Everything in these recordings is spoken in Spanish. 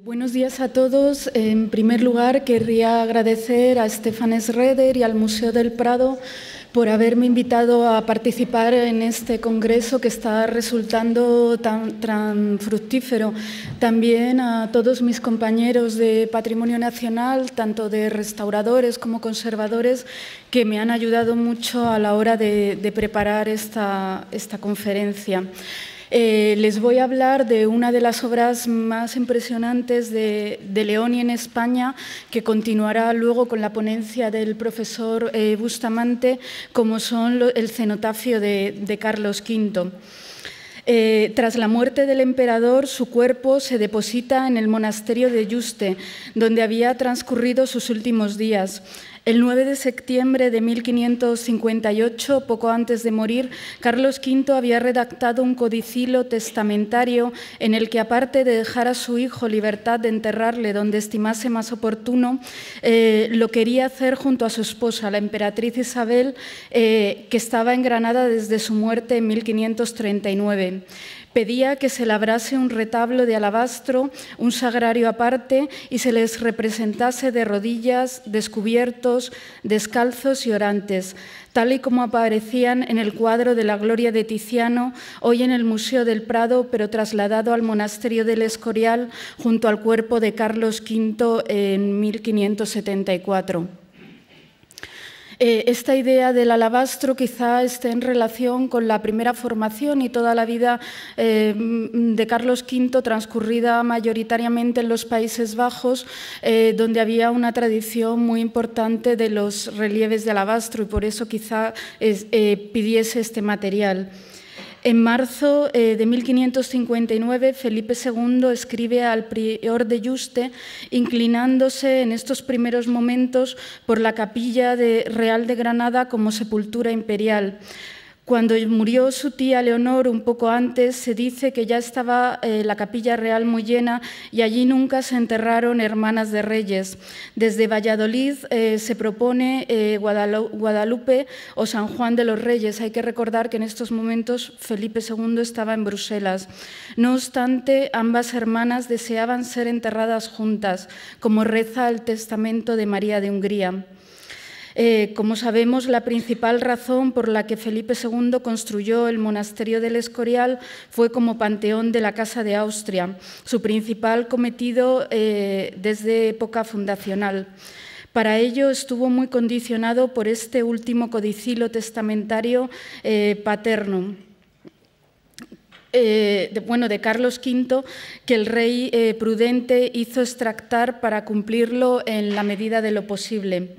Buenos días a todos. En primer lugar, querría agradecer a Estefan Schroeder y al Museo del Prado por haberme invitado a participar en este congreso que está resultando tan, fructífero. También a todos mis compañeros de Patrimonio Nacional, tanto de restauradores como conservadores, que me han ayudado mucho a la hora de, preparar esta conferencia. Eh, les voy a hablar de una de las obras más impresionantes de, Leoni en España, que continuará luego con la ponencia del profesor eh, Bustamante, como son el cenotafio de, Carlos V. Eh, tras la muerte del emperador, su cuerpo se deposita en el monasterio de Yuste, donde había transcurrido sus últimos días. El 9 de septiembre de 1558, poco antes de morir, Carlos V había redactado un codicilo testamentario en el que, aparte de dejar a su hijo libertad de enterrarle donde estimase más oportuno, eh, lo quería hacer junto a su esposa, la emperatriz Isabel, eh, que estaba en Granada desde su muerte en 1539 pedía que se labrase un retablo de alabastro, un sagrario aparte, y se les representase de rodillas, descubiertos, descalzos y orantes, tal y como aparecían en el cuadro de la Gloria de Tiziano, hoy en el Museo del Prado, pero trasladado al Monasterio del Escorial junto al cuerpo de Carlos V en 1574. Eh, esta idea del alabastro quizá esté en relación con la primera formación y toda la vida eh, de Carlos V transcurrida mayoritariamente en los Países Bajos, eh, donde había una tradición muy importante de los relieves de alabastro y por eso quizá pidiese este material. En marzo eh, de 1559, Felipe II escribe al prior de Yuste, inclinándose en estos primeros momentos por la capilla de Real de Granada como sepultura imperial. Cuando murió su tía Leonor un poco antes, se dice que ya estaba eh, la capilla real muy llena y allí nunca se enterraron hermanas de reyes. Desde Valladolid eh, se propone eh, Guadalupe o San Juan de los Reyes. Hay que recordar que en estos momentos Felipe II estaba en Bruselas. No obstante, ambas hermanas deseaban ser enterradas juntas, como reza el testamento de María de Hungría. Eh, como sabemos, la principal razón por la que Felipe II construyó el monasterio del Escorial fue como panteón de la Casa de Austria, su principal cometido eh, desde época fundacional. Para ello estuvo muy condicionado por este último codicilo testamentario eh, paterno. de, bueno, de Carlos V, que el rey prudente hizo extractar para cumplirlo en la medida de lo posible.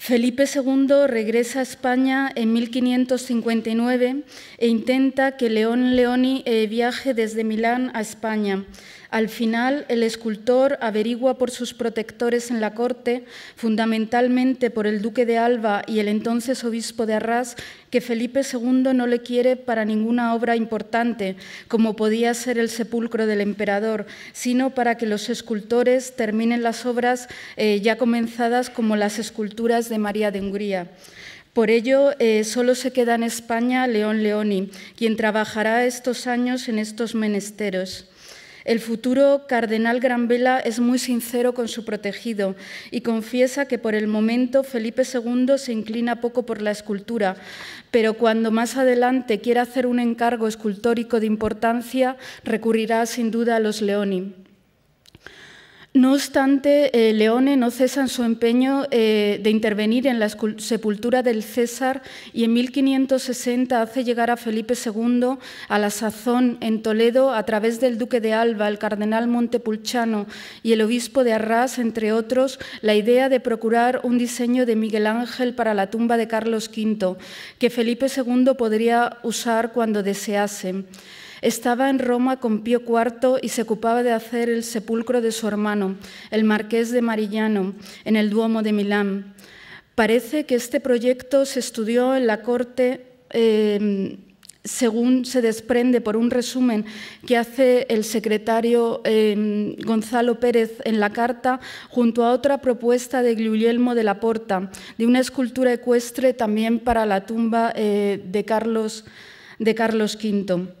Felipe II regresa a España en 1559 e intenta que León Leoni eh, viaje desde Milán a España, al final, el escultor averigua por sus protectores en la corte, fundamentalmente por el duque de Alba y el entonces obispo de Arras, que Felipe II no le quiere para ninguna obra importante, como podía ser el sepulcro del emperador, sino para que los escultores terminen las obras eh, ya comenzadas como las esculturas de María de Hungría. Por ello, eh, solo se queda en España León Leoni, quien trabajará estos años en estos menesteros. El futuro cardenal Granvela es muy sincero con su protegido y confiesa que por el momento Felipe II se inclina poco por la escultura, pero cuando más adelante quiera hacer un encargo escultórico de importancia recurrirá sin duda a los Leoni. No obstante, eh, Leone no cesa en su empeño eh, de intervenir en la sepultura del César y en 1560 hace llegar a Felipe II a la sazón en Toledo a través del duque de Alba, el cardenal Montepulciano y el obispo de Arras, entre otros, la idea de procurar un diseño de Miguel Ángel para la tumba de Carlos V, que Felipe II podría usar cuando desease. Estaba en Roma con Pío IV y se ocupaba de hacer el sepulcro de su hermano, el marqués de Marillano, en el Duomo de Milán. Parece que este proyecto se estudió en la corte. Em, según se desprende por un resumen que hace el secretario em, Gonzalo Pérez en la carta, junto a otra propuesta de Guglielmo de la Porta, de una escultura ecuestre también para la tumba eh, de, Carlos, de Carlos V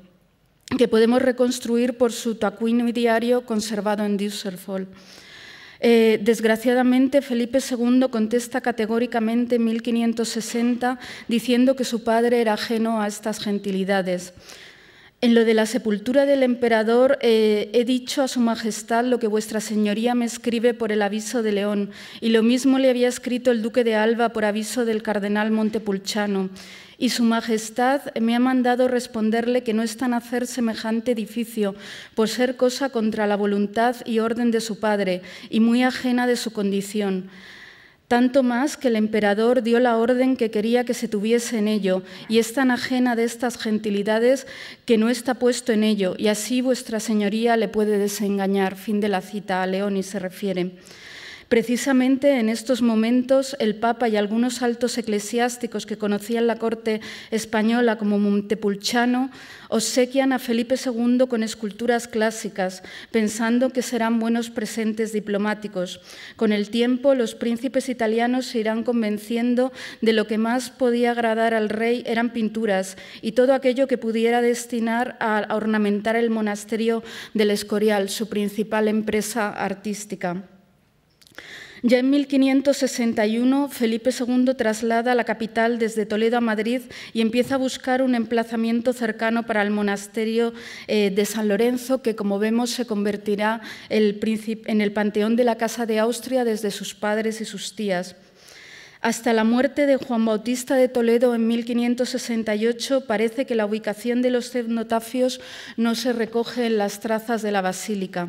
que podemos reconstruir por su y diario conservado en Düsseldorf. Eh, desgraciadamente, Felipe II contesta categóricamente en 1560 diciendo que su padre era ajeno a estas gentilidades. En lo de la sepultura del emperador eh, he dicho a su majestad lo que vuestra señoría me escribe por el aviso de León, y lo mismo le había escrito el duque de Alba por aviso del cardenal Montepulchano Y su majestad me ha mandado responderle que no es tan hacer semejante edificio, por ser cosa contra la voluntad y orden de su padre, y muy ajena de su condición tanto más que el emperador dio la orden que quería que se tuviese en ello, y es tan ajena de estas gentilidades que no está puesto en ello, y así vuestra señoría le puede desengañar. Fin de la cita, a León y se refiere. Precisamente en estos momentos el Papa y algunos altos eclesiásticos que conocían la corte española como Montepulciano obsequian a Felipe II con esculturas clásicas, pensando que serán buenos presentes diplomáticos. Con el tiempo los príncipes italianos se irán convenciendo de lo que más podía agradar al rey eran pinturas y todo aquello que pudiera destinar a ornamentar el monasterio del Escorial, su principal empresa artística. Ya en 1561, Felipe II traslada la capital desde Toledo a Madrid y empieza a buscar un emplazamiento cercano para el monasterio eh, de San Lorenzo, que como vemos se convertirá en el panteón de la Casa de Austria desde sus padres y sus tías. Hasta la muerte de Juan Bautista de Toledo en 1568 parece que la ubicación de los cenotafios no se recoge en las trazas de la basílica.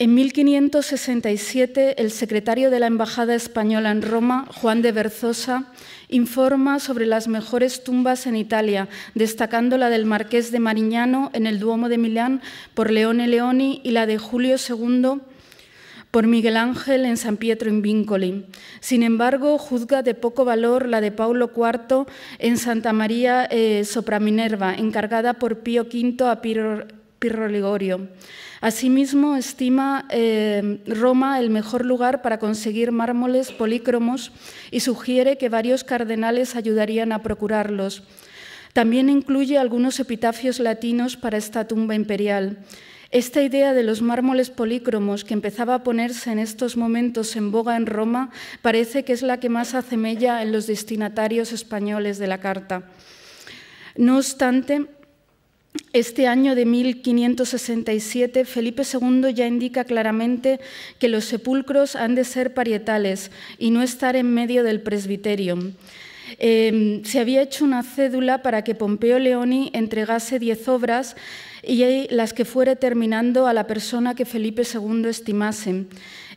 En 1567, el secretario de la Embajada Española en Roma, Juan de Berzosa, informa sobre las mejores tumbas en Italia, destacando la del Marqués de Marignano en el Duomo de Milán por Leone Leoni y la de Julio II por Miguel Ángel en San Pietro in Vincoli. Sin embargo, juzga de poco valor la de Paulo IV en Santa María eh, Sopraminerva, Sopra Minerva, encargada por Pío V a Pirro, Pirro Ligorio. Asimismo, estima eh, Roma el mejor lugar para conseguir mármoles polícromos y sugiere que varios cardenales ayudarían a procurarlos. También incluye algunos epitafios latinos para esta tumba imperial. Esta idea de los mármoles polícromos que empezaba a ponerse en estos momentos en boga en Roma parece que es la que más acemella en los destinatarios españoles de la carta. No obstante, este año de 1567, Felipe II ya indica claramente que los sepulcros han de ser parietales y no estar en medio del presbiterio. Em, se había hecho una cédula para que Pompeo Leoni entregase diez obras y las que fuera terminando a la persona que Felipe II estimase.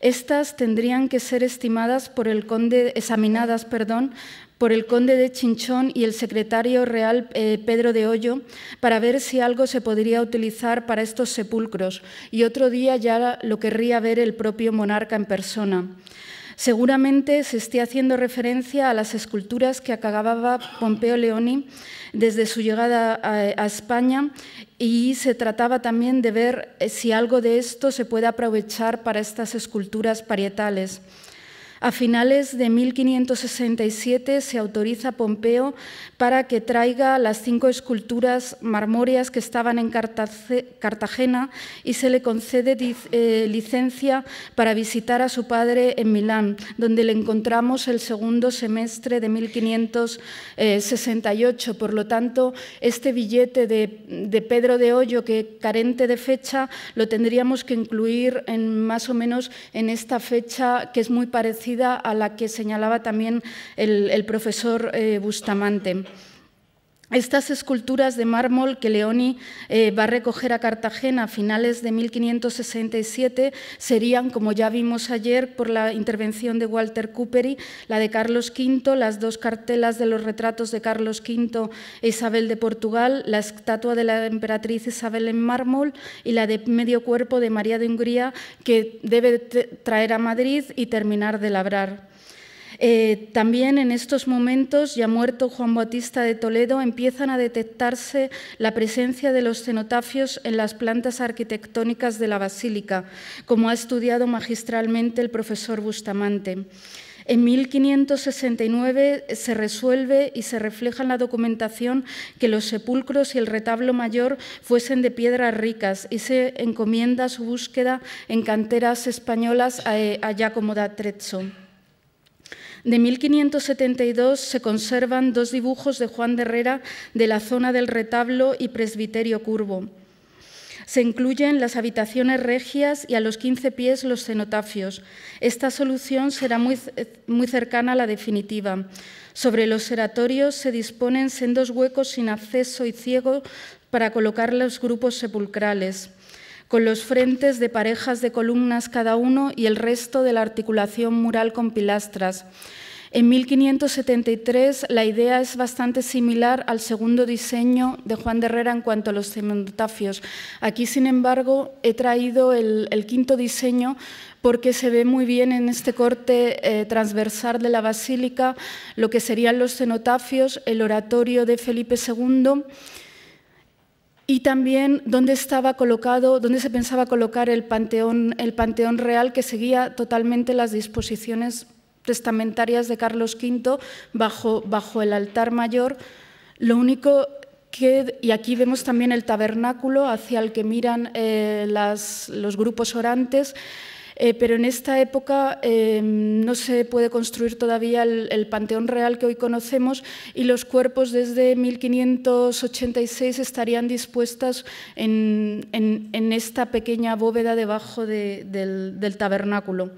Estas tendrían que ser estimadas por el conde, examinadas perdón, por el conde de Chinchón y el secretario real eh, Pedro de Hoyo para ver si algo se podría utilizar para estos sepulcros y otro día ya lo querría ver el propio monarca en persona. Seguramente se esté haciendo referencia a las esculturas que acababa Pompeo Leoni desde su llegada a España y se trataba también de ver eh, si algo de esto se puede aprovechar para estas esculturas parietales. A finales de 1567 se autoriza a Pompeo para que traiga las cinco esculturas marmóreas que estaban en Cartagena y se le concede eh, licencia para visitar a su padre en Milán, donde le encontramos el segundo semestre de 1568. Por lo tanto, este billete de, Pedro de Hoyo, que carente de fecha, lo tendríamos que incluir en, más o menos en esta fecha que es muy parecida a la que señalaba también el, profesor eh, Bustamante. Estas esculturas de mármol que Leoni eh, va a recoger a Cartagena a finales de 1567 serían, como ya vimos ayer por la intervención de Walter Cooperi, la de Carlos V, las dos cartelas de los retratos de Carlos V e Isabel de Portugal, la estatua de la emperatriz Isabel en mármol y la de medio cuerpo de María de Hungría, que debe traer a Madrid y terminar de labrar. Eh, también en estos momentos, ya muerto Juan Bautista de Toledo, empiezan a detectarse la presencia de los cenotafios en las plantas arquitectónicas de la basílica, como ha estudiado magistralmente el profesor Bustamante. En 1569 se resuelve y se refleja en la documentación que los sepulcros y el retablo mayor fuesen de piedras ricas y se encomienda su búsqueda en canteras españolas eh, a, Giacomo da Trezzo. De 1572 se conservan dos dibujos de Juan de Herrera de la zona del retablo y presbiterio curvo. Se incluyen las habitaciones regias y a los 15 pies los cenotafios. Esta solución será muy, cercana a la definitiva. Sobre los seratorios se disponen sendos huecos sin acceso y ciego para colocar los grupos sepulcrales con los frentes de parejas de columnas cada uno y el resto de la articulación mural con pilastras. En 1573 la idea es bastante similar al segundo diseño de Juan de Herrera en cuanto a los cenotafios. Aquí, sin embargo, he traído el, quinto diseño porque se ve muy bien en este corte eh, transversal de la basílica lo que serían los cenotafios, el oratorio de Felipe II y también dónde estaba colocado, dónde se pensaba colocar el panteón, el panteón real que seguía totalmente las disposiciones testamentarias de Carlos V bajo, el altar mayor. Lo único que, y aquí vemos también el tabernáculo hacia el que miran eh, los grupos orantes, eh, pero en esta época em, no se puede construir todavía el, panteón real que hoy conocemos y los cuerpos desde 1586 estarían dispuestos en, esta pequeña bóveda debajo del tabernáculo.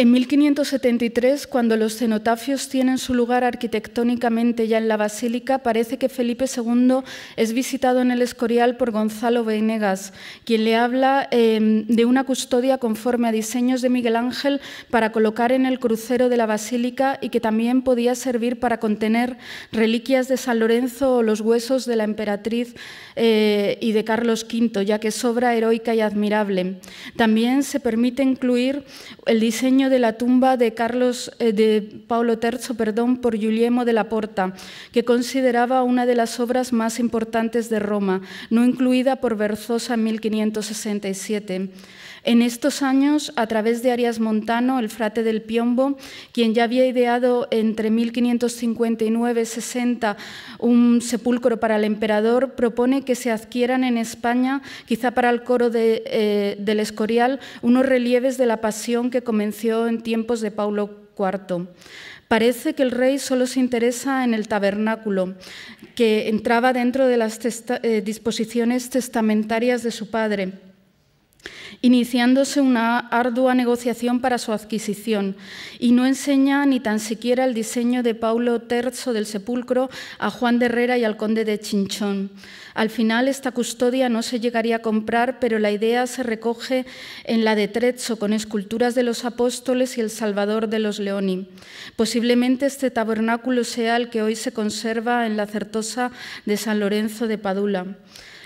En 1573, cuando los cenotafios tienen su lugar arquitectónicamente ya en la basílica, parece que Felipe II es visitado en el Escorial por Gonzalo Venegas, quien le habla em, de una custodia conforme a diseños de Miguel Ángel para colocar en el crucero de la basílica y que también podía servir para contener reliquias de San Lorenzo o los huesos de la emperatriz eh, y de Carlos V, ya que es obra heroica y admirable. También se permite incluir el diseño de la tumba de, Carlos, eh, de Paulo III perdón, por Guglielmo de la Porta, que consideraba una de las obras más importantes de Roma, no incluida por Verzosa en 1567. En estos años, a través de Arias Montano, el frate del Piombo, quien ya había ideado entre 1559-60 un sepulcro para el emperador, propone que se adquieran en España, quizá para el coro eh, del Escorial, unos relieves de la pasión que comenzó en tiempos de Paulo IV. Parece que el rey solo se interesa en el tabernáculo, que entraba dentro de las eh, disposiciones testamentarias de su padre iniciándose una ardua negociación para su adquisición, y no enseña ni tan siquiera el diseño de Paulo III del sepulcro a Juan de Herrera y al conde de Chinchón. Al final esta custodia no se llegaría a comprar, pero la idea se recoge en la de Trezzo, con esculturas de los apóstoles y el Salvador de los Leoni. Posiblemente este tabernáculo sea el que hoy se conserva en la Certosa de San Lorenzo de Padula.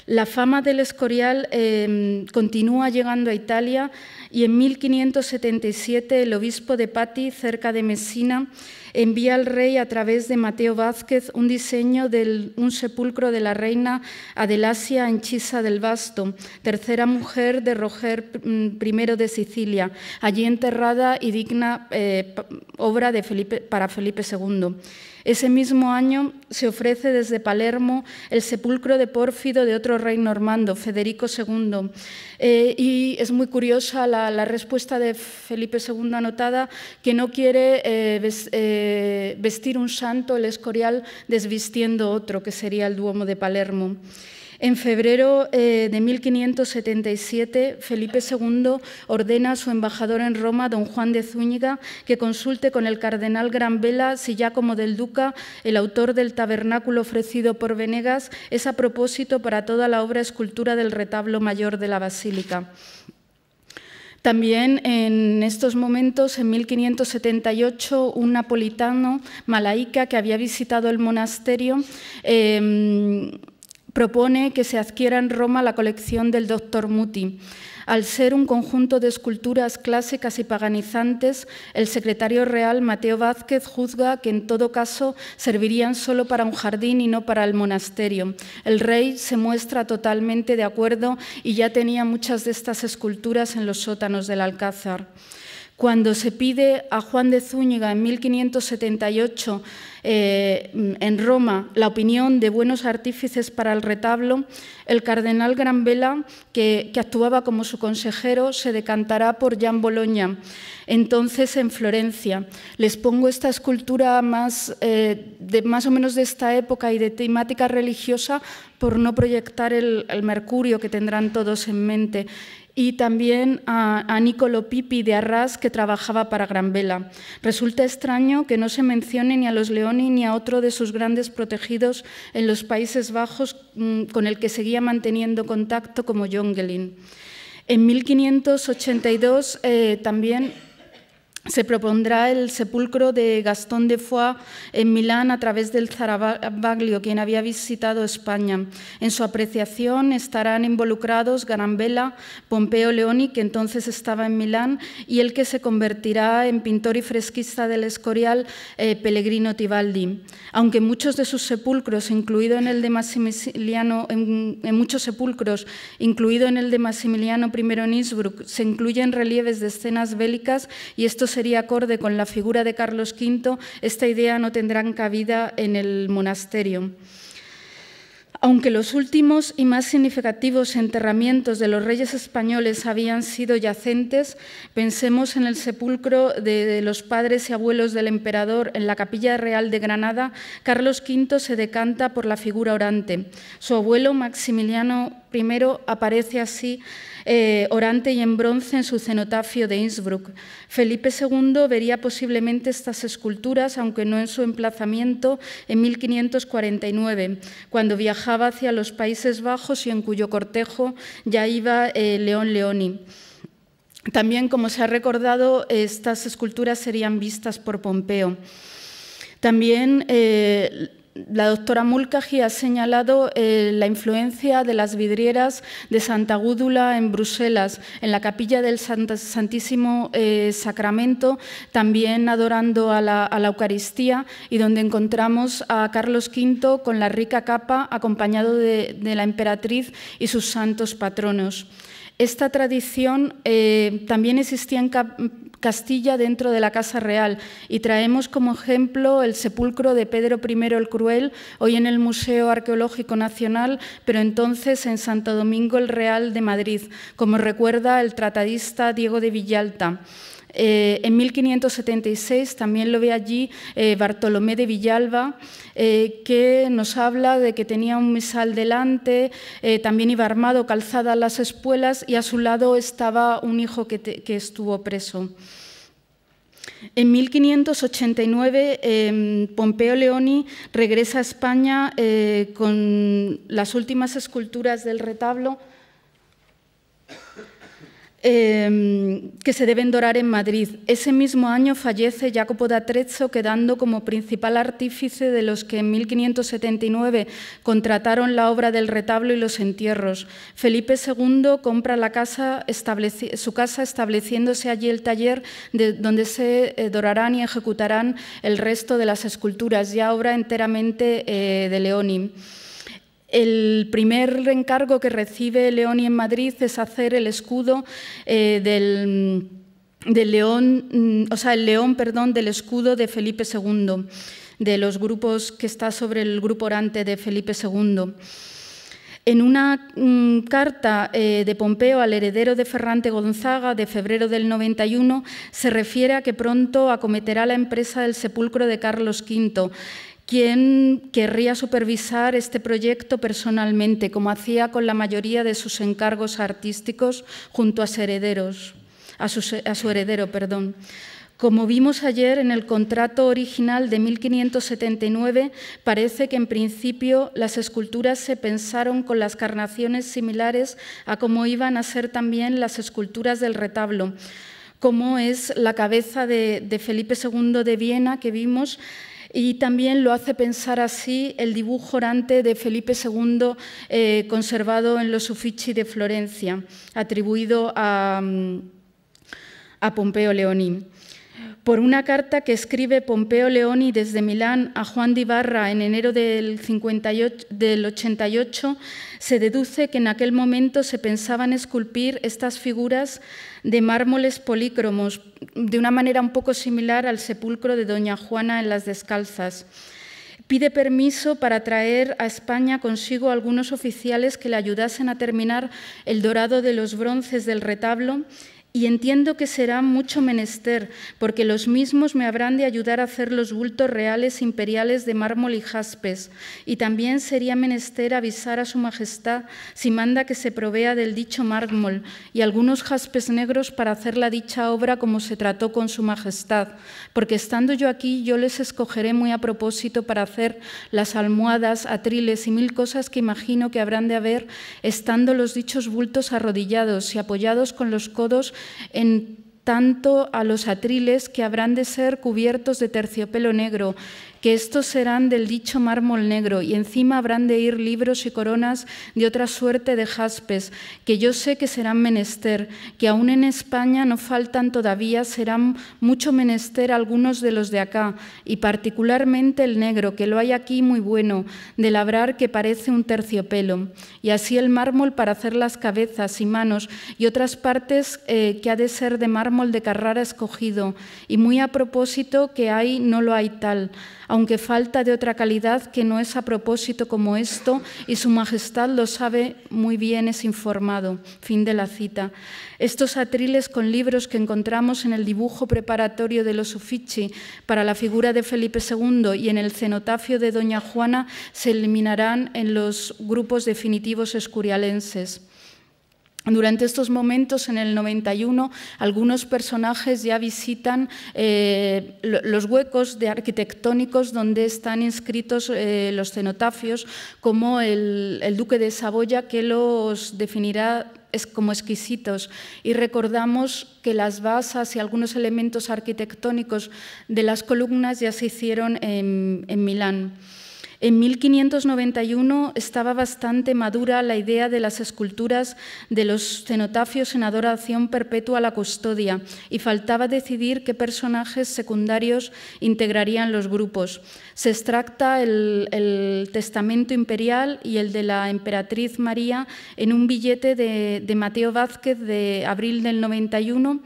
La fama del Escorial em, continúa llegando a Italia y en 1577 el obispo de Patti, cerca de Messina, envía al rey a través de Mateo Vázquez un diseño de un sepulcro de la reina Adelasia Anchisa del Vasto, tercera mujer de Roger mm, I de Sicilia, allí enterrada y digna eh, obra de Felipe, para Felipe II. Ese mismo año se ofrece desde Palermo el sepulcro de Pórfido de otro rey normando, Federico II. Eh, y es muy curiosa la, respuesta de Felipe II anotada, que no quiere eh, eh, vestir un santo, el escorial, desvistiendo otro, que sería el Duomo de Palermo. En febrero eh, de 1577, Felipe II ordena a su embajador en Roma, don Juan de Zúñiga, que consulte con el cardenal Granvela si ya como del Duca, el autor del tabernáculo ofrecido por Venegas, es a propósito para toda la obra escultura del retablo mayor de la basílica. También en estos momentos, en 1578, un napolitano, Malaica, que había visitado el monasterio, em, propone que se adquiera en Roma la colección del doctor Muti. Al ser un conjunto de esculturas clásicas y paganizantes, el secretario real Mateo Vázquez juzga que en todo caso servirían solo para un jardín y no para el monasterio. El rey se muestra totalmente de acuerdo y ya tenía muchas de estas esculturas en los sótanos del alcázar cuando se pide a Juan de Zúñiga en 1578 eh, en Roma la opinión de buenos artífices para el retablo, el cardenal Granvela, que, actuaba como su consejero, se decantará por Gian Bologna, entonces en Florencia. Les pongo esta escultura más, eh, más o menos de esta época y de temática religiosa por no proyectar el mercurio que tendrán todos en mente y también a, Nicolò Pipi de Arras, que trabajaba para Gran Vela. Resulta extraño que no se mencione ni a los Leoni ni a otro de sus grandes protegidos en los Países Bajos mm, con el que seguía manteniendo contacto como Jongelin. En 1582 eh, también se propondrá el sepulcro de Gastón de Foix en Milán a través del zarabaglio quien había visitado España. En su apreciación estarán involucrados Garambela, Pompeo Leoni, que entonces estaba en Milán, y el que se convertirá en pintor y fresquista del Escorial, eh, Pellegrino Tibaldi. Aunque muchos de sus sepulcros, incluido en el de Maximiliano, en, muchos sepulcros, incluido en el de I en Innsbruck, se incluyen relieves de escenas bélicas y estos sería acorde con la figura de Carlos V, esta idea no tendrá cabida en el monasterio. Aunque los últimos y más significativos enterramientos de los reyes españoles habían sido yacentes, pensemos en el sepulcro de los padres y abuelos del emperador en la Capilla Real de Granada, Carlos V se decanta por la figura orante. Su abuelo Maximiliano Primero aparece así eh, orante y en bronce en su cenotafio de Innsbruck. Felipe II vería posiblemente estas esculturas, aunque no en su emplazamiento, en 1549, cuando viajaba hacia los Países Bajos y en cuyo cortejo ya iba eh, León Leoni. También, como se ha recordado, estas esculturas serían vistas por Pompeo. También eh, la doctora Mulcahy ha señalado eh, la influencia de las vidrieras de Santa Gúdula en Bruselas, en la capilla del Santísimo eh, Sacramento, también adorando a la, Eucaristía, y donde encontramos a Carlos V con la rica capa, acompañado de, la emperatriz y sus santos patronos. Esta tradición eh, también existía en, Castilla dentro de la Casa Real y traemos como ejemplo el sepulcro de Pedro I el Cruel, hoy en el Museo Arqueológico Nacional, pero entonces en Santo Domingo el Real de Madrid, como recuerda el tratadista Diego de Villalta. Eh, en 1576 también lo ve allí eh, Bartolomé de Villalba, eh, que nos habla de que tenía un misal delante, también iba armado, calzada las espuelas y a su lado estaba un hijo que, estuvo preso. En 1589, Pompeo Leoni regresa a España con las últimas esculturas del retablo Em, que se deben dorar en Madrid. Ese mismo año fallece Jacopo da Trezzo, quedando como principal artífice de los que en 1579 contrataron la obra del retablo y los entierros. Felipe II compra su casa estableciéndose allí el taller donde se eh, dorarán y ejecutarán el resto de las esculturas, ya obra enteramente eh, de Leoni. El primer encargo que recibe Leoni en Madrid es hacer el escudo eh, del, león, mm, o sea, el león, perdón, del escudo de Felipe II, de los grupos que está sobre el grupo orante de Felipe II. En una mm, carta eh, de Pompeo al heredero de Ferrante Gonzaga de febrero del 91 se refiere a que pronto acometerá la empresa del sepulcro de Carlos V quien querría supervisar este proyecto personalmente, como hacía con la mayoría de sus encargos artísticos junto a, herederos, a, su, heredero. Perdón. Como vimos ayer en el contrato original de 1579, parece que en principio las esculturas se pensaron con las carnaciones similares a como iban a ser también las esculturas del retablo, como es la cabeza de, de Felipe II de Viena que vimos y también lo hace pensar así el dibujo orante de Felipe II eh, conservado en los Uffizi de Florencia, atribuido a, mm, a Pompeo Leoni por una carta que escribe Pompeo Leoni desde Milán a Juan de Ibarra en enero del, 58, del 88, se deduce que en aquel momento se pensaban esculpir estas figuras de mármoles polícromos, de una manera un poco similar al sepulcro de Doña Juana en las Descalzas. Pide permiso para traer a España consigo algunos oficiales que le ayudasen a terminar el dorado de los bronces del retablo y entiendo que será mucho menester, porque los mismos me habrán de ayudar a hacer los bultos reales imperiales de mármol y jaspes, y también sería menester avisar a su Majestad si manda que se provea del dicho mármol y algunos jaspes negros para hacer la dicha obra como se trató con su Majestad, porque estando yo aquí yo les escogeré muy a propósito para hacer las almohadas, atriles y mil cosas que imagino que habrán de haber estando los dichos bultos arrodillados y apoyados con los codos en tanto a los atriles que habrán de ser cubiertos de terciopelo negro que estos serán del dicho mármol negro, y encima habrán de ir libros y coronas de otra suerte de jaspes, que yo sé que serán menester, que aún en España no faltan todavía, serán mucho menester algunos de los de acá, y particularmente el negro, que lo hay aquí muy bueno, de labrar que parece un terciopelo, y así el mármol para hacer las cabezas y manos, y otras partes eh, que ha de ser de mármol de Carrara escogido, y muy a propósito que hay no lo hay tal aunque falta de otra calidad que no es a propósito como esto, y Su Majestad lo sabe muy bien, es informado. Fin de la cita. Estos atriles con libros que encontramos en el dibujo preparatorio de los Uffizi para la figura de Felipe II y en el cenotafio de Doña Juana se eliminarán en los grupos definitivos escurialenses. Durante estos momentos, en el 91, algunos personajes ya visitan eh, los huecos arquitectónicos donde están inscritos eh, los cenotafios, como el, duque de Saboya, que los definirá como exquisitos y recordamos que las basas y algunos elementos arquitectónicos de las columnas ya se hicieron en Milán. En 1591 estaba bastante madura la idea de las esculturas de los cenotafios en adoración perpetua a la custodia y faltaba decidir qué personajes secundarios integrarían los grupos. Se extracta el, testamento imperial y el de la emperatriz María en un billete de, de Mateo Vázquez de abril del 91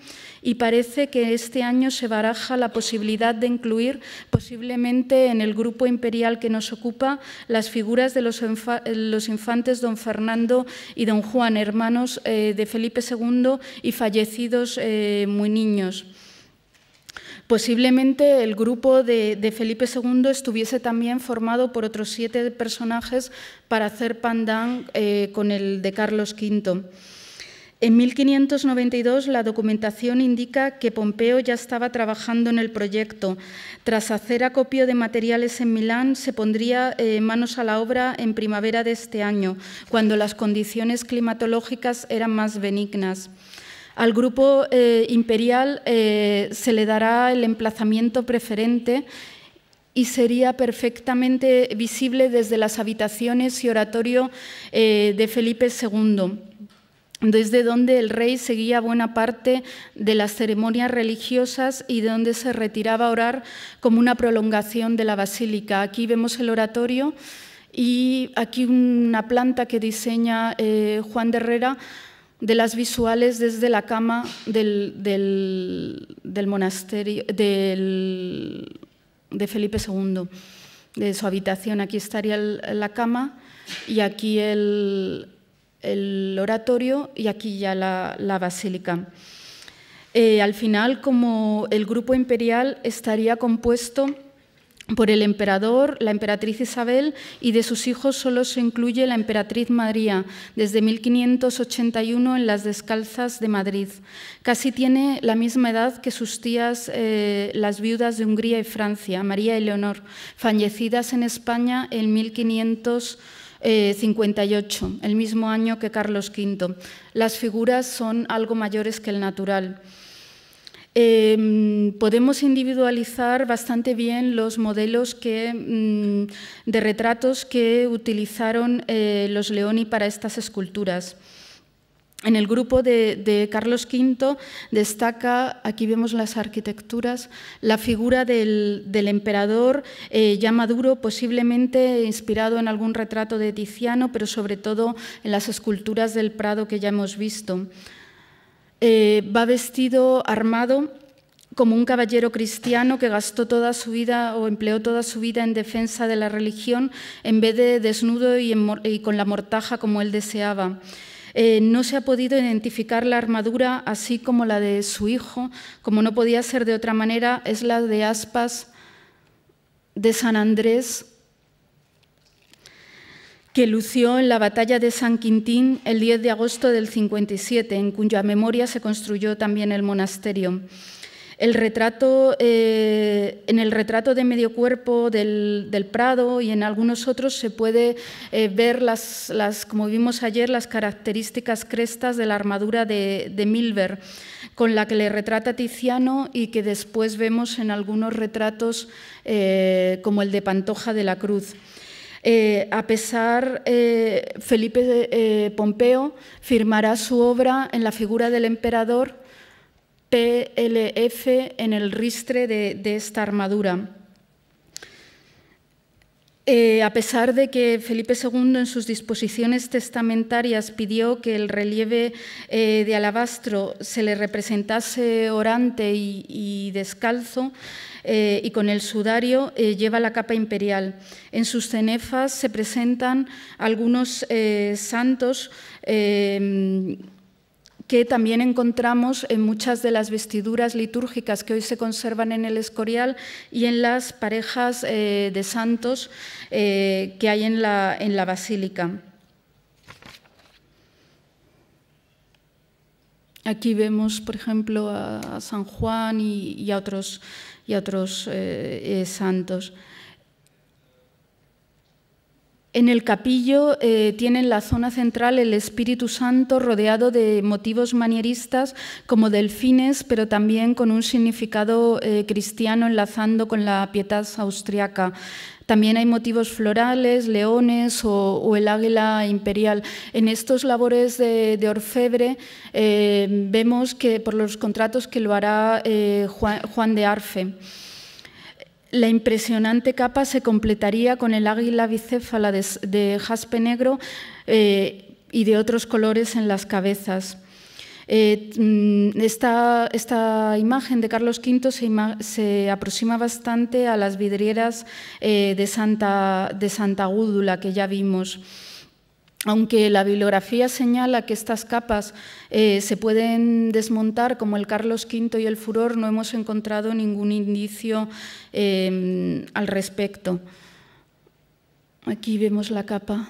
y parece que este año se baraja la posibilidad de incluir posiblemente en el grupo imperial que nos ocupa las figuras de los, infantes don Fernando y don Juan, hermanos eh, de Felipe II y fallecidos eh, muy niños. Posiblemente el grupo de, Felipe II estuviese también formado por otros siete personajes para hacer pandán eh, con el de Carlos V. En 1592 la documentación indica que Pompeo ya estaba trabajando en el proyecto. Tras hacer acopio de materiales en Milán, se pondría eh, manos a la obra en primavera de este año, cuando las condiciones climatológicas eran más benignas. Al grupo eh, imperial eh, se le dará el emplazamiento preferente y sería perfectamente visible desde las habitaciones y oratorio de Felipe II desde donde el rey seguía buena parte de las ceremonias religiosas y de donde se retiraba a orar como una prolongación de la basílica. Aquí vemos el oratorio y aquí una planta que diseña eh, Juan de Herrera de las visuales desde la cama del, monasterio del, de Felipe II, de su habitación. Aquí estaría la cama y aquí el, el oratorio y aquí ya la, basílica. Eh, al final, como el grupo imperial estaría compuesto por el emperador, la emperatriz Isabel y de sus hijos solo se incluye la emperatriz María, desde 1581 en las Descalzas de Madrid. Casi tiene la misma edad que sus tías, eh, las viudas de Hungría y Francia, María y Leonor, fallecidas en España en 1581. 58, eh, el mismo año que Carlos V. Las figuras son algo mayores que el natural. Em, podemos individualizar bastante bien los modelos mm, de retratos que utilizaron eh, los Leoni para estas esculturas. En el grupo de, Carlos V destaca, aquí vemos las arquitecturas, la figura del, emperador eh, ya maduro, posiblemente inspirado en algún retrato de Tiziano, pero sobre todo en las esculturas del Prado que ya hemos visto. Eh, va vestido armado como un caballero cristiano que gastó toda su vida o empleó toda su vida en defensa de la religión en vez de desnudo y con la mortaja como él deseaba. Eh, no se ha podido identificar la armadura, así como la de su hijo, como no podía ser de otra manera, es la de aspas de San Andrés que lució en la batalla de San Quintín el 10 de agosto del 57, en cuya memoria se construyó también el monasterio retrato, eh, en el retrato de medio cuerpo del, Prado y en algunos otros se puede eh, ver, las, como vimos ayer, las características crestas de la armadura de, de Milver, con la que le retrata Tiziano y que después vemos en algunos retratos eh, como el de Pantoja de la Cruz. a pesar, Felipe Pompeo firmará su obra en la figura del emperador en el ristre de, esta armadura. Eh, a pesar de que Felipe II en sus disposiciones testamentarias pidió que el relieve eh, de alabastro se le representase orante y, descalzo eh, y con el sudario lleva la capa imperial. En sus cenefas se presentan algunos santos que también encontramos en muchas de las vestiduras litúrgicas que hoy se conservan en el Escorial y en las parejas eh, de santos eh, que hay en la, basílica. Aquí vemos, por ejemplo, a, San Juan y, a otros, eh, santos. En el capillo eh, tiene en la zona central el Espíritu Santo rodeado de motivos manieristas como delfines, pero también con un significado eh, cristiano enlazando con la piedad austriaca. También hay motivos florales, leones o, el águila imperial. En estos labores de, orfebre eh, vemos que por los contratos que lo hará Juan, de Arfe. La impresionante capa se completaría con el águila bicéfala de, jaspe negro eh, y de otros colores en las cabezas. Eh, mm, esta, imagen de Carlos V se, aproxima bastante a las vidrieras eh, de, Santa, de que ya vimos. Aunque la bibliografía señala que estas capas eh, se pueden desmontar, como el Carlos V y el Furor, no hemos encontrado ningún indicio em, al respecto. Aquí vemos la capa.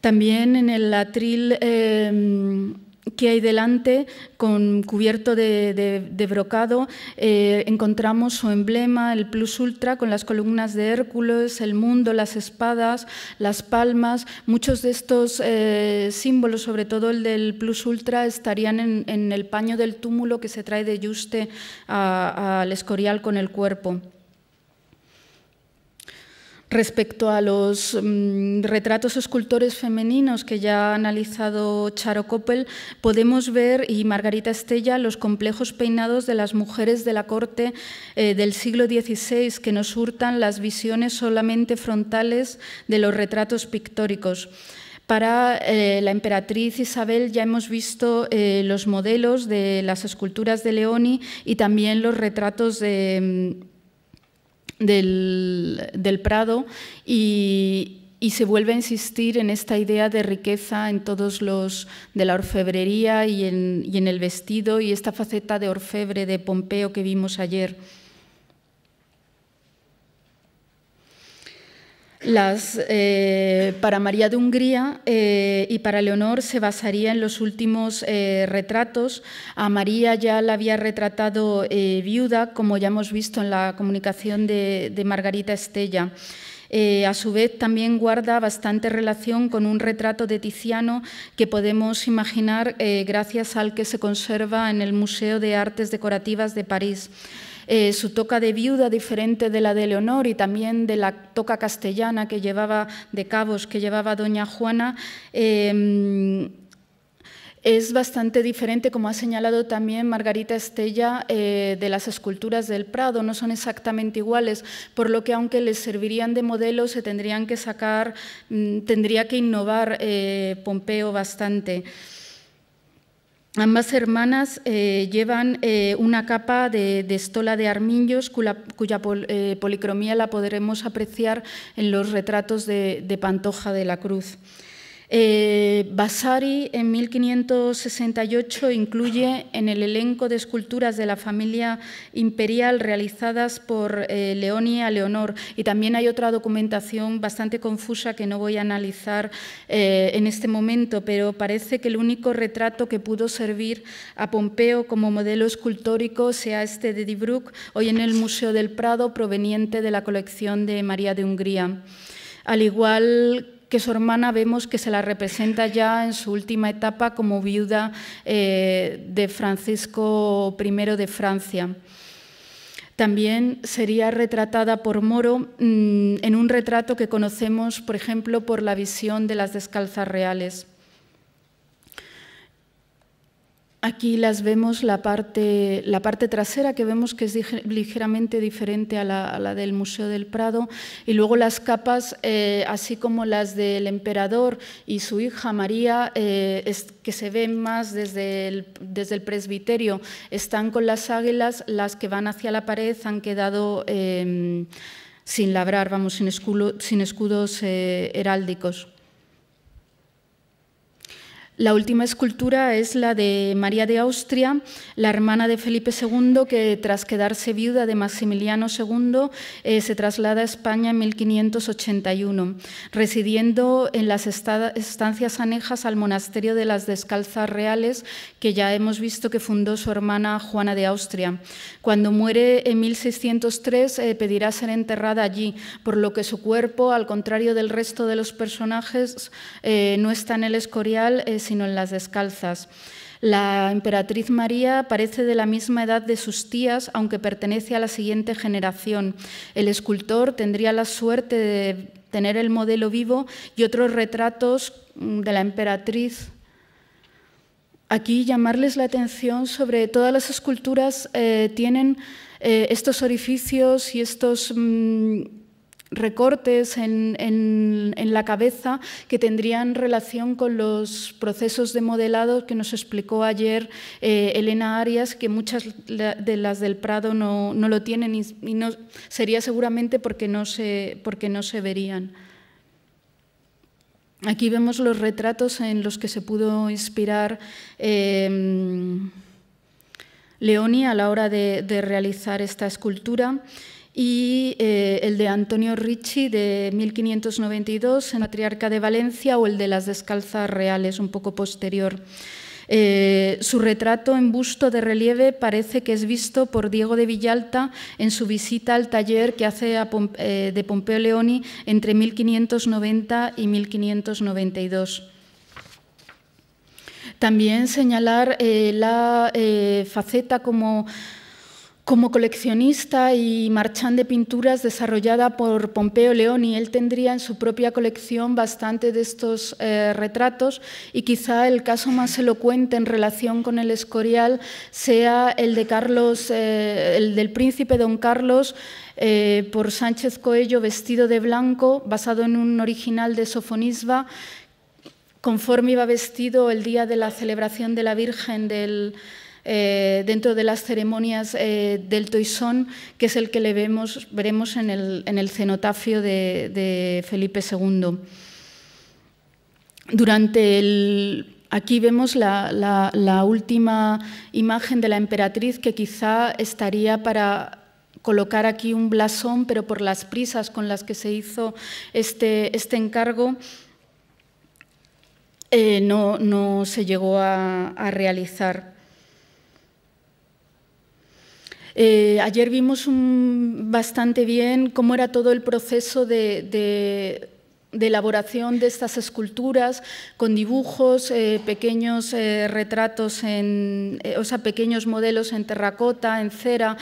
También en el atril em, que hay delante, con cubierto de, brocado, eh, encontramos su emblema, el plus ultra, con las columnas de Hércules, el mundo, las espadas, las palmas. Muchos de estos eh, símbolos, sobre todo el del plus ultra, estarían en, en, el paño del túmulo que se trae de Yuste al Escorial con el cuerpo. Respecto a los mm, retratos escultores femeninos que ya ha analizado Charo Coppel, podemos ver, y Margarita Estella, los complejos peinados de las mujeres de la corte eh, del siglo XVI que nos hurtan las visiones solamente frontales de los retratos pictóricos. Para eh, la emperatriz Isabel ya hemos visto eh, los modelos de las esculturas de Leoni y también los retratos de, mm, del, del Prado y, se vuelve a insistir en esta idea de riqueza en todos los de la orfebrería y en, y en el vestido y esta faceta de orfebre de Pompeo que vimos ayer. Eh, para María de Hungría eh, y para Leonor se basaría en los últimos eh, retratos. A María ya la había retratado viuda, como ya hemos visto en la comunicación de, Margarita Estella. a su vez, también guarda bastante relación con un retrato de Tiziano que podemos imaginar gracias al que se conserva en el Museo de Artes Decorativas de París. Eh, su toca de viuda diferente de la de Leonor y también de la toca castellana que llevaba de cabos, que llevaba doña Juana. Em, es bastante diferente, como ha señalado también Margarita Estella, eh, de las esculturas del Prado, no son exactamente iguales, por lo que aunque les servirían de modelo, se tendrían que sacar, mm, tendría que innovar eh, Pompeo bastante. Ambas hermanas eh, llevan eh, una capa de, estola de armillos cuya, eh, policromía la podremos apreciar en los retratos de Pantoja de la Cruz. Eh, en 1568 incluye en el elenco de esculturas de la familia imperial realizadas por eh, Leoni Leonor y también hay otra documentación bastante confusa que no voy a analizar eh, en este momento, pero parece que el único retrato que pudo servir a Pompeo como modelo escultórico sea este de Dibruck, hoy en el Museo del Prado, proveniente de la colección de María de Hungría. Al igual que su hermana vemos que se la representa ya en su última etapa como viuda eh, de Francisco I de Francia. También sería retratada por Moro mm, en un retrato que conocemos, por ejemplo, por la visión de las descalzas reales. Aquí las vemos la parte, la parte trasera, que vemos que es ligeramente diferente a la, del Museo del Prado, y luego las capas, eh, así como las del emperador y su hija María, eh, que se ven más desde el, desde el presbiterio, están con las águilas, las que van hacia la pared han quedado eh, sin labrar, vamos, sin, escudo, sin escudos heráldicos. La última escultura es la de María de Austria, la hermana de Felipe II, que tras quedarse viuda de Maximiliano II eh, se traslada a España en 1581, residiendo en las estancias anejas al monasterio de las Descalzas Reales, que ya hemos visto que fundó su hermana Juana de Austria. Cuando muere en 1603 eh, pedirá ser enterrada allí, por lo que su cuerpo, al contrario del resto de los personajes, eh, no está en el Escorial, sino en las descalzas. La emperatriz María parece de la misma edad de sus tías, aunque pertenece a la siguiente generación. El escultor tendría la suerte de tener el modelo vivo y otros retratos mm, de la emperatriz Aquí llamarles la atención sobre todas las esculturas eh, tienen eh, estos orificios y estos... Mm, recortes en, la cabeza que tendrían relación con los procesos de modelado que nos explicó ayer eh, Elena Arias, que muchas de las del Prado no, lo tienen y, sería seguramente porque no se, porque no se verían. Aquí vemos los retratos en los que se pudo inspirar em, Leoni a la hora de, de realizar esta escultura y eh, el de Antonio Ricci de 1592 en Patriarca de Valencia o el de las descalzas reales, un poco posterior. Eh, su retrato en busto de relieve parece que es visto por Diego de Villalta en su visita al taller que hace eh, de Pompeo Leoni entre 1590 y 1592. También señalar la faceta como como coleccionista y marchand de pinturas desarrollada por Pompeo Leoni, él tendría en su propia colección bastante de estos eh, retratos y quizá el caso más elocuente en relación con el Escorial sea el de Carlos, eh, el del príncipe Don Carlos eh, por Sánchez Coello vestido de blanco, basado en un original de Sofonisba, conforme iba vestido el día de la celebración de la Virgen del eh, dentro de las ceremonias eh, del toisón, que es el que le vemos, veremos en el, cenotafio de, Felipe II. Durante el Aquí vemos la, última imagen de la emperatriz que quizá estaría para colocar aquí un blasón, pero por las prisas con las que se hizo este, este encargo, eh, no, se llegó a realizar. Eh, ayer vimos bastante bien cómo era todo el proceso de, elaboración de estas esculturas con dibujos, eh, pequeños eh, retratos, en, o sea, pequeños modelos en terracota, en cera,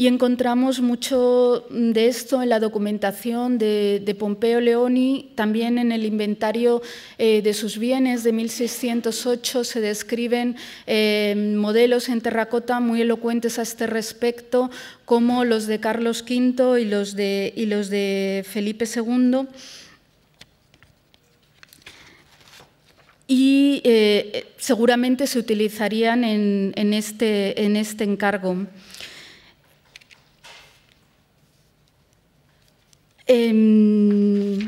y encontramos mucho de esto en la documentación de, Pompeo Leoni, también en el inventario eh, de sus bienes de 1608 se describen eh, modelos en terracota muy elocuentes a este respecto, como los de Carlos V y los de, Felipe II. y eh, seguramente se utilizarían en este, este encargo. Em,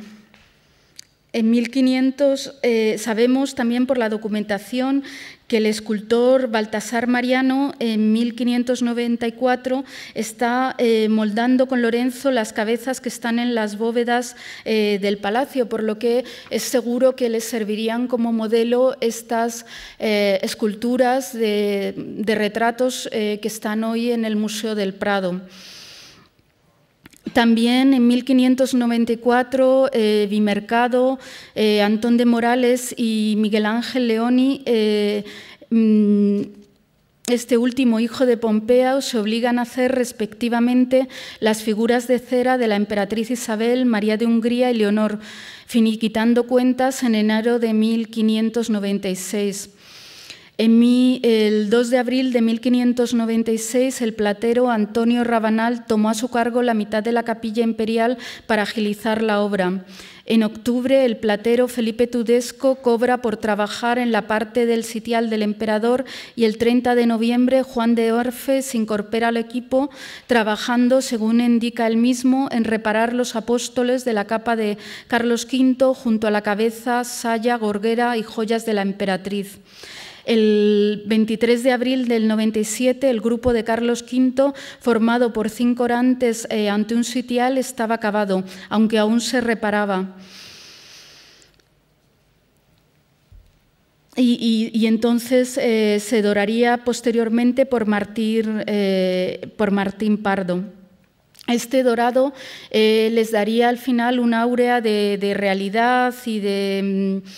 en, 1500 eh, sabemos también por la documentación que el escultor Baltasar Mariano en 1594 está eh, moldando con Lorenzo las cabezas que están en las bóvedas eh, del palacio, por lo que es seguro que les servirían como modelo estas esculturas de retratos que están hoy en el Museo del Prado. También en 1594, eh, Bimercado, eh, Antón de Morales y Miguel Ángel Leoni, eh, mm, este último hijo de Pompeo, se obligan a hacer respectivamente las figuras de cera de la emperatriz Isabel, María de Hungría y Leonor, finiquitando cuentas en enero de 1596. En mí, el 2 de abril de 1596, el platero Antonio Rabanal tomó a su cargo la mitad de la capilla imperial para agilizar la obra. En octubre, el platero Felipe Tudesco cobra por trabajar en la parte del sitial del emperador y el 30 de noviembre, Juan de Orfe se incorpora al equipo trabajando, según indica él mismo, en reparar los apóstoles de la capa de Carlos V junto a la cabeza, saya, gorguera y joyas de la emperatriz. El 23 de abril del 97, el grupo de Carlos V, formado por cinco orantes eh, ante un sitial, estaba acabado, aunque aún se reparaba. Y, entonces eh, se doraría posteriormente eh, por, Martín, Pardo. Este dorado les daría al final una áurea de, realidad y de... Mm,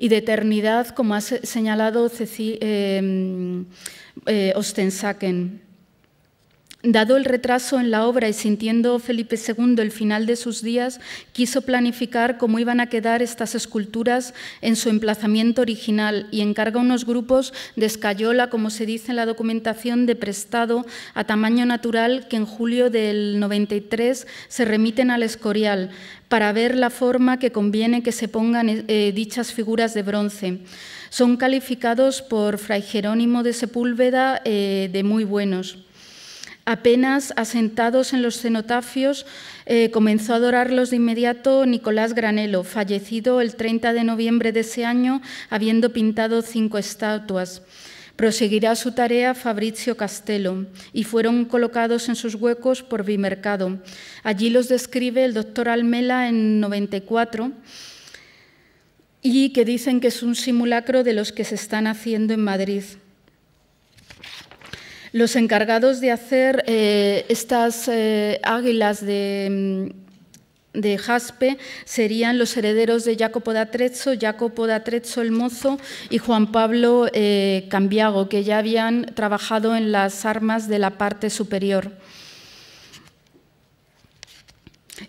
y de eternidad, como ha señalado Ceci em, eh, Ostensaken. Dado el retraso en la obra y sintiendo Felipe II el final de sus días, quiso planificar cómo iban a quedar estas esculturas en su emplazamiento original y encarga unos grupos de escayola, como se dice en la documentación, de prestado a tamaño natural que en julio del 93 se remiten al Escorial para ver la forma que conviene que se pongan eh, dichas figuras de bronce. Son calificados por Fray Jerónimo de Sepúlveda eh, de muy buenos. Apenas asentados en los cenotafios, eh, comenzó a adorarlos de inmediato Nicolás Granelo, fallecido el 30 de noviembre de ese año, habiendo pintado cinco estatuas. Proseguirá su tarea Fabrizio Castello y fueron colocados en sus huecos por Bimercado. Allí los describe el doctor Almela en 94 y que dicen que es un simulacro de los que se están haciendo en Madrid. Los encargados de hacer eh, estas eh, águilas mm, de Jaspe serían los herederos de Jacopo da Jacopo d'Atrezzo el Mozo y Juan Pablo eh, Cambiago, que ya habían trabajado en las armas de la parte superior.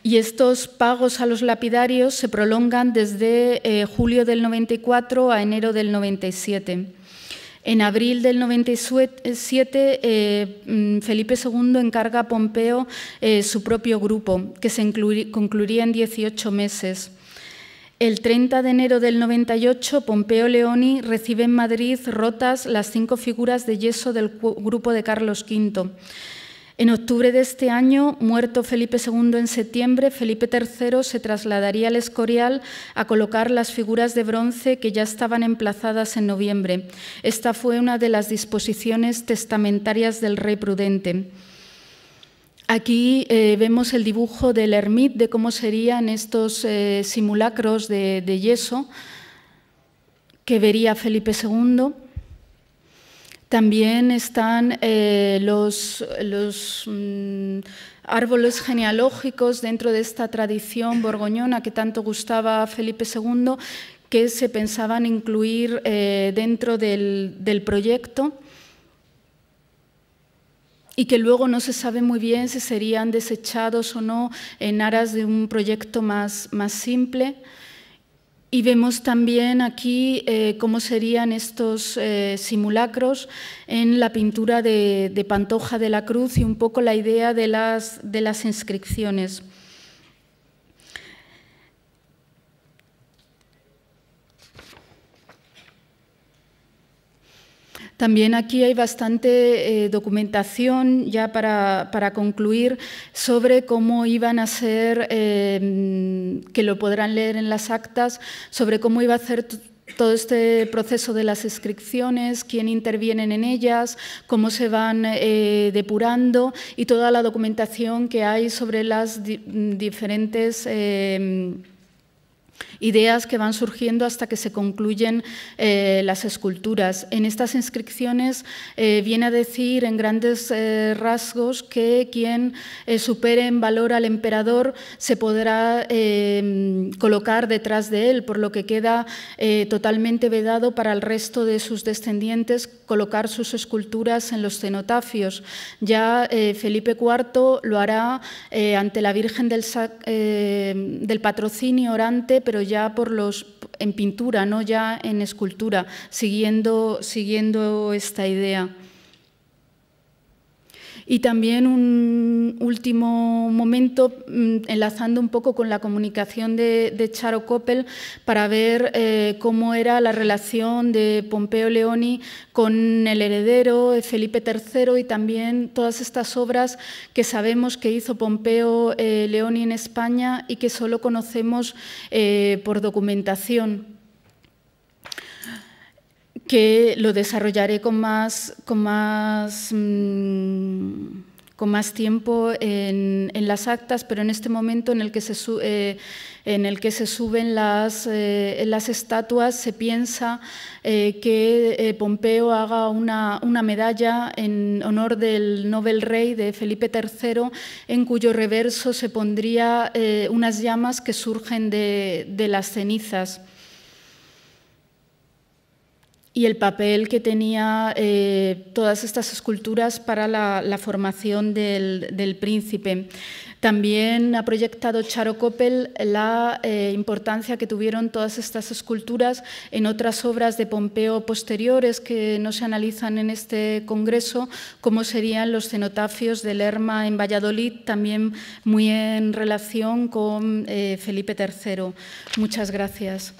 Y estos pagos a los lapidarios se prolongan desde julio del 94 a enero del 97. En abril del 97, eh, mm, Felipe II encarga a Pompeo eh, su propio grupo, que se concluiría en 18 meses. El 30 de enero del 98, Pompeo Leoni recibe en Madrid rotas las cinco figuras de yeso del grupo de Carlos V. En octubre de este año, muerto Felipe II en septiembre, Felipe III se trasladaría al Escorial a colocar las figuras de bronce que ya estaban emplazadas en noviembre. Esta fue una de las disposiciones testamentarias del rey prudente. Aquí eh, vemos el dibujo del ermit de cómo serían estos eh, simulacros de, de yeso que vería Felipe II. También están eh, los, mm, árboles genealógicos dentro de esta tradición borgoñona que tanto gustaba a Felipe II, que se pensaban incluir eh, dentro del, proyecto y que luego no se sabe muy bien si serían desechados o no en aras de un proyecto más simple. Y vemos también aquí eh, cómo serían estos eh, simulacros en la pintura de, Pantoja de la Cruz y un poco la idea de las inscripciones. También aquí hay bastante eh, documentación ya para, concluir sobre cómo iban a ser, em, que lo podrán leer en las actas, sobre cómo iba a ser todo este proceso de las inscripciones, quién intervienen en ellas, cómo se van eh, depurando y toda la documentación que hay sobre las diferentes... Em, ideas que van surgiendo hasta que se concluyen eh, las esculturas. En estas inscripciones eh, viene a decir en grandes eh, rasgos que quien supere en valor al emperador se podrá colocar detrás de él, por lo que queda totalmente vedado para el resto de sus descendientes colocar sus esculturas en los cenotafios. Ya Felipe IV lo hará ante la Virgen del, del Patrocinio Orante, pero ya por los en pintura, no ya en escultura, siguiendo, siguiendo esta idea. Y también un último momento, mm, enlazando un poco con la comunicación de, Charo Coppel, para ver eh, cómo era la relación de Pompeo Leoni con el heredero Felipe III y también todas estas obras que sabemos que hizo Pompeo eh, Leoni en España y que solo conocemos eh, por documentación que lo desarrollaré con más, con más, mm, con más tiempo en, las actas, pero en este momento en el que se, eh, en el que se suben las, eh, las estatuas se piensa eh, que Pompeo haga una, medalla en honor del Nobel Rey de Felipe III, en cuyo reverso se pondría unas llamas que surgen de, de las cenizas y el papel que tenía eh, todas estas esculturas para la, formación del, príncipe. También ha proyectado Charo Coppel la eh, importancia que tuvieron todas estas esculturas en otras obras de Pompeo posteriores que no se analizan en este congreso, como serían los cenotafios de Lerma en Valladolid, también muy en relación con eh, Felipe III. Muchas Gracias.